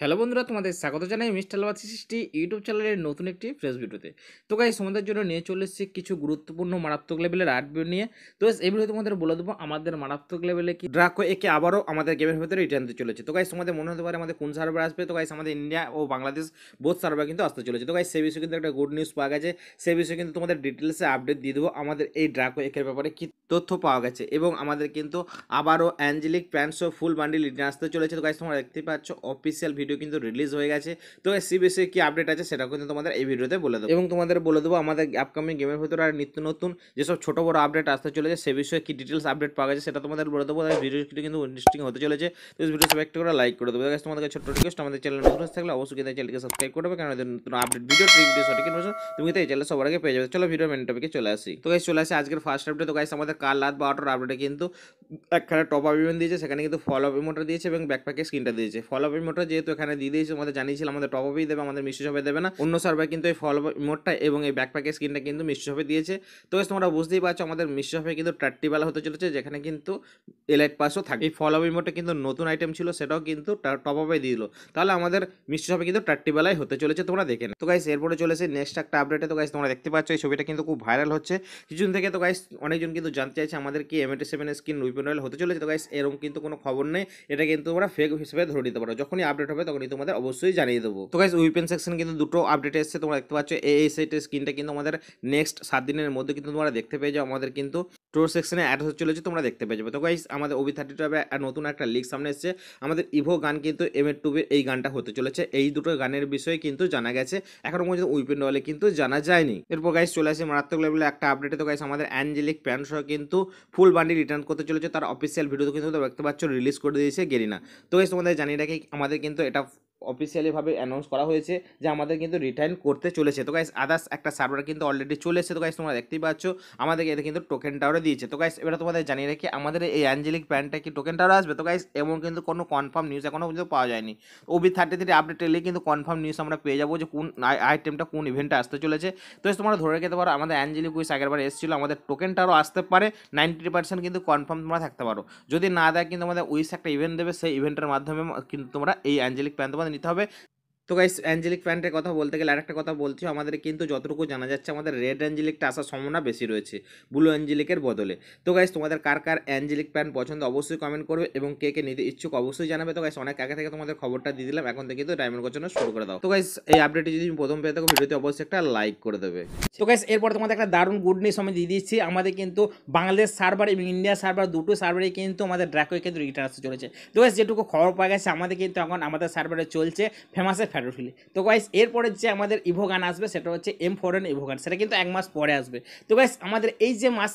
hello বন্ধুরা তোমাদের স্বাগত জানাই Mister Love three sixty YouTube চ্যানেলের নতুন একটি ফ্রেশ ভিডিওতে তো গাই তোমাদের জন্য নিয়ে চলে এসেছি কিছু গুরুত্বপূর্ণ মারাত্মক লেভেলের আর্ট ভিডিও নিয়ে তো এই ভিডিও তোমাদের বলে দেবো আমাদের মারাত্মক লেভেলে কি ড্রাকো একে আবারও আমাদের গেমের ভেতরে রিটার্ন দিতে চলেছে তো গাইস তোমাদের মনে হতে পারে আমাদের কোন সার্ভার আসবে তো গাইস আমাদের ইন্ডিয়া ও বাংলাদেশ বোধ সার্ভার কিন্তু আসতে চলেছে তো গাই সেই বিষয়ে কিন্তু একটা গুড নিউজ পাওয়া গেছে সে বিষয়ে কিন্তু তোমাদের ডিটেলসে আপডেট দিয়ে দেবো আমাদের এই ড্রাকো একের ব্যাপারে কি তথ্য পাওয়া গেছে এবং আমাদের কিন্তু আবারও অ্যাঞ্জেলিক ও ফুল বান্ডিল রিটার্ন আসতে চলেছে তো গাইস তোমরা দেখতে পাচ্ছ অফিসিয়াল ভিডিও কিন্তু রিলিজ হয়ে গেছে তো সি কি আপডেট আছে সেটা কিন্তু তোমাদের এই ভিডিওতে বলে দেবো এবং তোমাদের বলে দেবো আমাদের আপকামিং গেমের ভিতরে আর নিত্য নতুন যেসব ছোটো বড় আপডেট আসতে চলেছে সে বিষয়ে কী ডিটেলস আপডেট পাওয়া গেছে সেটা তোমাদের বলে দেবো তাই ভিডিও কিন্তু ইন্টারেস্টিং হতে চলেছে তো ভিডিও সবাই একটা করে লাইক করে দেবো তোমাদের ছোট্ট রিকোয়েস্ট আমাদের চ্যানেল নতুন থাকলে অবশ্যই কিন্তু চ্যানেলকে সাবস্ক্রাইব করবে কারণ নতুন আপডেট ভিডিও ট্রিক ভিডিও সঠিক তুমি কিন্তু এই চ্যানেল সবার আগে পেয়ে যাবে চলো ভিডিও মেন টপিকে চলে আসি তো গাইস চলে আসি আজকের ফার্স্ট আপডেট তো গাইস আমাদের কাল রাত অটোর আপডেটে কিন্তু একখানে টপ আপ ইভেন্ট দিয়েছে সেখানে কিন্তু ফলো আপ ইমোটা দিয়েছে এবং ব্যাকপ্যাকের স্ক্রিনটা দিয়েছে ফলো আপ ইমোটা যেহেতু এখানে দিয়ে দিয়েছি তোমাদের জানিয়েছিলাম আমাদের টপ আপেই দেবে আমাদের মিষ্টি শপে দেবে না অন্য সার্ভে কিন্তু এই ফল মোডটা এবং এই ব্যাকপ্যাকের স্ক্রিনটা কিন্তু মিষ্টি শপে দিয়েছে তো তোমরা বুঝতেই পারছো আমাদের মিষ্টি শপে কিন্তু টার্টি বেলা হতে চলেছে যেখানে কিন্তু এলাইট পাসও থাকে এই ফল আপের মোডটা কিন্তু নতুন আইটেম ছিল সেটাও কিন্তু টপ আপে দিল তাহলে আমাদের মিষ্টি শপে কিন্তু টার্টি বেলায় হতে চলেছে তোমরা দেখে তো গাইস এরপরে চলেছে নেক্সট একটা আপডেটে তো গাইস তোমরা দেখতে পাচ্ছ এই ছবিটা কিন্তু খুব ভাইরাল হচ্ছে কিছুদিন থেকে তো গাইস অনেকজন কিন্তু জানতে চাইছে আমাদের কি এম এটি সেভেন স্ক্রিন রিপেন্ডাল হতে চলেছে তো গাইস এরকম কিন্তু কোনো খবর নেই এটা কিন্তু তোমরা ফেক হিসেবে ধরে নিতে পারো যখনই আপডেট হবে তখনই তোমাদের অবশ্যই জানিয়ে দেবো তো গাইজ উইপেন সেকশন কিন্তু দুটো আপডেট এসেছে তোমরা দেখতে পাচ্ছ এই সাইটের স্ক্রিনটা কিন্তু আমাদের নেক্সট সাত দিনের মধ্যে কিন্তু তোমরা দেখতে পেয়ে যাও আমাদের কিন্তু টোর সেকশনে অ্যাড হতে চলেছে তোমরা দেখতে পেয়ে যাবে তো গাইস আমাদের ওবি থার্টি টুয়েলভে নতুন একটা লিক সামনে এসেছে আমাদের ইভো গান কিন্তু এম এর টুবের এই গানটা হতে চলেছে এই দুটো গানের বিষয়ে কিন্তু জানা গেছে এখনো পর্যন্ত উইপেন ডলে কিন্তু জানা যায়নি এরপর গাইস চলে আসে মারাত্মক লেভেলে একটা আপডেটে তো গাইস আমাদের অ্যাঞ্জেলিক প্যান্টসহ কিন্তু ফুল বান্ডি রিটার্ন করতে চলেছে তার অফিসিয়াল ভিডিও কিন্তু দেখতে পাচ্ছ রিলিজ করে দিয়েছে গেরিনা তো গাইস তোমাদের জানিয়ে রাখি আমাদের কিন্তু এটা অফিসিয়ালিভাবে অ্যানাউন্স করা হয়েছে যে আমাদের কিন্তু রিটার্ন করতে চলেছে তো গাইস আদার্স একটা সার্ভার কিন্তু অলরেডি চলে এসেছে তো গাইস তোমরা দেখতেই পাচ্ছ আমাদেরকে এটা কিন্তু টোকেন টাওয়ারে দিয়েছে তো গাইস এবার তোমাদের জানিয়ে রাখি আমাদের এই অ্যাঞ্জেলিক প্যান্টটা কি টোকেন টাওয়ারে আসবে তো গাইস এমন কিন্তু কোনো কনফার্ম নিউজ এখনও পর্যন্ত পাওয়া যায়নি ওবি থার্টি থ্রি আপডেট এলে কিন্তু কনফার্ম নিউজ আমরা পেয়ে যাবো যে কোন আইটেমটা কোন ইভেন্টটা আসতে চলেছে তো তোমরা ধরে রাখতে পারো আমাদের অ্যাঞ্জেলিক উইস আগেরবার এসেছিল আমাদের টোকেন টাওয়ারও আসতে পারে নাইনটি পার্সেন্ট কিন্তু কনফার্ম তোমরা থাকতে পারো যদি না দেয় কিন্তু আমাদের উইস একটা ইভেন্ট দেবে সেই ইভেন্টের মাধ্যমে কিন্তু তোমরা এই অ্যাঞ্জেলিক প্যান্ট তোমাদের নিতে হবে তো গাইস অ্যাঞ্জেলিক প্যান্টের কথা বলতে গেলে আরেকটা কথা বলছি আমাদের কিন্তু যতটুকু জানা যাচ্ছে আমাদের রেড অ্যাঞ্জেলিকটা আসার সম্ভাবনা বেশি রয়েছে ব্লু অ্যাঞ্জেলিকের বদলে তো গাইস তোমাদের কার কার অ্যাঞ্জেলিক প্যান্ট পছন্দ অবশ্যই কমেন্ট করবে এবং কে কে নিতে ইচ্ছুক অবশ্যই জানাবে তো গাইস অনেক আগে থেকে তোমাদের খবরটা দিয়ে দিলাম এখন থেকে তো ডায়মন্ড গোছানো শুরু করে দাও তো গাইস এই আপডেটটি যদি প্রথম পেয়ে থাকো ভিডিওতে অবশ্যই একটা লাইক করে দেবে তো গাইস এরপর তোমাদের একটা দারুণ গুড নিউজ আমি দিয়ে দিচ্ছি আমাদের কিন্তু বাংলাদেশ সার্ভার এবং ইন্ডিয়া সার্ভার দুটো সার্ভারে কিন্তু আমাদের ড্রাকোয় কিন্তু রিটার্ন আসতে চলেছে তো গাইস যেটুকু খবর পাওয়া গেছে আমাদের কিন্তু এখন আমাদের সার্ভারে চলছে ফেমাসে হ্যাড্রোফিলি তো গাইস এরপরে যে আমাদের ইভোগান আসবে সেটা হচ্ছে এম ফোরেন ইভোগান সেটা কিন্তু এক মাস পরে আসবে তো গাইস আমাদের এই যে মাস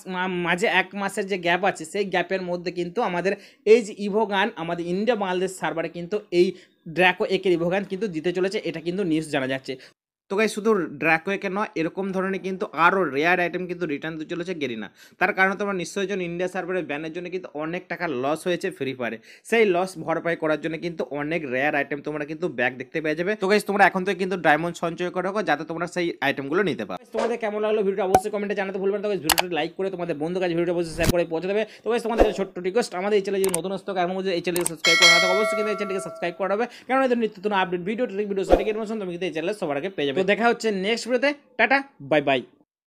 মাঝে এক মাসের যে গ্যাপ আছে সেই গ্যাপের মধ্যে কিন্তু আমাদের এই যে ইভোগান আমাদের ইন্ডিয়া বাংলাদেশ সার্ভারে কিন্তু এই ড্র্যাকো একের ইভোগান কিন্তু দিতে চলেছে এটা কিন্তু নিউজ জানা যাচ্ছে তো গাই শুধু ড্র্যাকোয়েকে নয় এরকম ধরনের কিন্তু আরও রেয়ার আইটেম কিন্তু রিটার্ন দিতে চলেছে গেরিনা তার কারণে তোমরা নিশ্চয়জন ইন্ডিয়া সার্ভারের ব্যানের জন্য কিন্তু অনেক টাকা লস হয়েছে ফ্রি ফায়ারে সেই লস ভরপাই করার জন্য কিন্তু অনেক রেয়ার আইটেম তোমরা কিন্তু ব্যাগ দেখতে পেয়ে যাবে তো গাইস তোমরা এখন থেকে কিন্তু ডায়মন্ড সঞ্চয় করে রাখো যাতে তোমরা সেই আইটেমগুলো নিতে পারো তোমাদের কেমন লাগলো ভিডিওটা অবশ্যই কমেন্টে জানাতে ভুলবে না তো ভিডিওটা লাইক করে তোমাদের বন্ধু কাছে ভিডিওটা অবশ্যই শেয়ার করে পৌঁছে দেবে তো গাইস তোমাদের ছোট্ট রিকোয়েস্ট আমাদের এই চ্যানেলে যদি নতুন আসতো এমন মধ্যে এই চ্যানেলকে সাবস্ক্রাইব করা না অবশ্যই কিন্তু এই চ্যানেলকে সাবস্ক্রাইব করা হবে কারণ এদের নিত্য নতুন আপডেট ভিডিও ট্রিক ভিডিও সঠিক ইনফরমেশন তুমি কিন্তু এই চ্যানেলে সবার আগে পেয়ে যাবে তো দেখা হচ্ছে নেক্সট ভিডিওতে টাটা বাই বাই